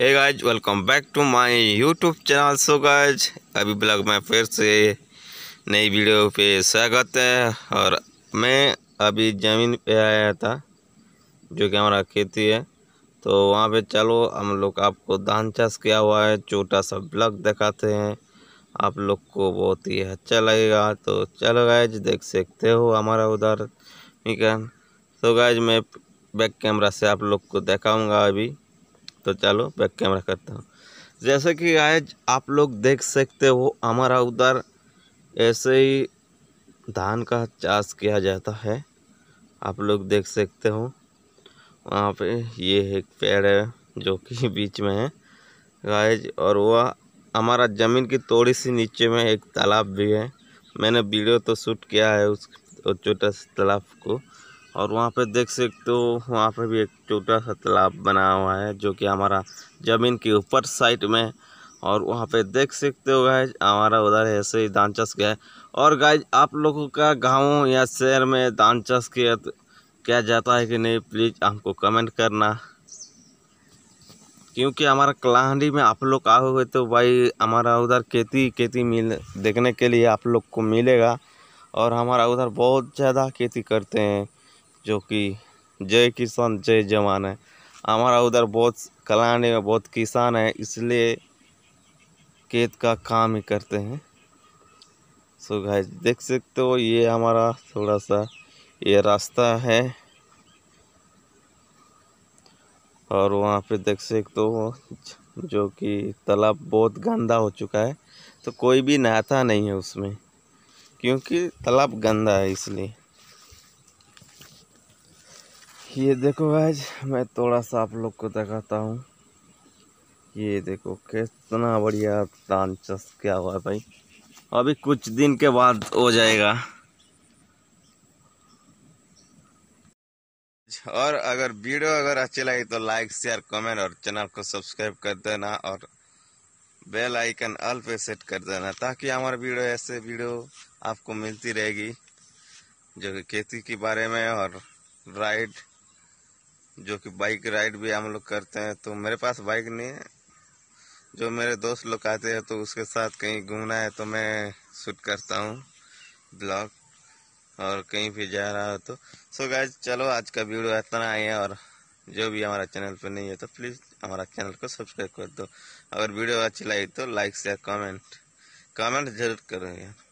hey guys welcome back to my YouTube channel so guys अभी blog में फिर से नई वीडियो पे स्वागत है और मैं अभी ज़मीन पे आया था जो कि हमारा खेती है तो वहाँ पे चलो हम लोग आपको धान चाष किया हुआ है छोटा सा ब्लॉग दिखाते हैं आप लोग को बहुत ही अच्छा लगेगा तो चलो गाइज देख सकते हो हमारा उधर है सो गाइज मैं बैक कैमरा से आप लोग को दिखाऊँगा अभी तो चलो बैक कैमरा करता हूँ जैसे कि आज आप लोग देख सकते हो हमारा उधर ऐसे ही धान का चाष किया जाता है आप लोग देख सकते हो वहाँ पे ये एक पेड़ है जो कि बीच में है गायज और वह हमारा ज़मीन की थोड़ी सी नीचे में एक तालाब भी है मैंने वीडियो तो शूट किया है उस छोटा सा तालाब को और वहाँ पे देख सकते हो वहाँ पे भी एक छोटा सा तालाब बना हुआ है जो कि हमारा ज़मीन के ऊपर साइड में और वहाँ पे देख सकते हो गाइज हमारा उधर ऐसे ही धान चस गया है और गाइज आप लोगों का गाँव या शहर में धान चस किया क्या जाता है कि नहीं प्लीज़ हमको कमेंट करना क्योंकि हमारा कलाहड़ी में आप लोग गए तो भाई हमारा उधर खेती खेती मिल देखने के लिए आप लोग को मिलेगा और हमारा उधर बहुत ज़्यादा खेती करते हैं जो कि जय किसान जय जवान है हमारा उधर बहुत कलाने में बहुत किसान है इसलिए खेत का काम ही करते हैं सो गाइस देख सकते हो ये हमारा थोड़ा सा ये रास्ता है और वहाँ पे देख सकते हो जो कि तालाब बहुत गंदा हो चुका है तो कोई भी नहाता नहीं है उसमें क्योंकि तालाब गंदा है इसलिए ये देखो आज मैं थोड़ा सा आप लोग को दिखाता हूँ ये देखो कितना बढ़िया तान क्या हुआ है भाई अभी कुछ दिन के बाद हो जाएगा और अगर वीडियो अगर अच्छी लगे तो लाइक शेयर कमेंट और चैनल को सब्सक्राइब कर देना और बेल आइकन ऑल पे सेट कर देना ताकि हमारे वीडियो ऐसे वीडियो आपको मिलती रहेगी जो खेती के बारे में और राइड जो कि बाइक राइड भी हम लोग करते हैं तो मेरे पास बाइक नहीं है जो मेरे दोस्त लोग आते हैं तो उसके साथ कहीं घूमना है तो मैं शूट करता हूँ ब्लॉग और कहीं भी जा रहा हो तो सो गाइज चलो आज का वीडियो इतना आए है और जो भी हमारा चैनल पर नहीं है तो प्लीज़ हमारा चैनल को सब्सक्राइब कर दो अगर वीडियो अच्छी लगी तो लाइक शेयर कमेंट कमेंट जरूर करेंगे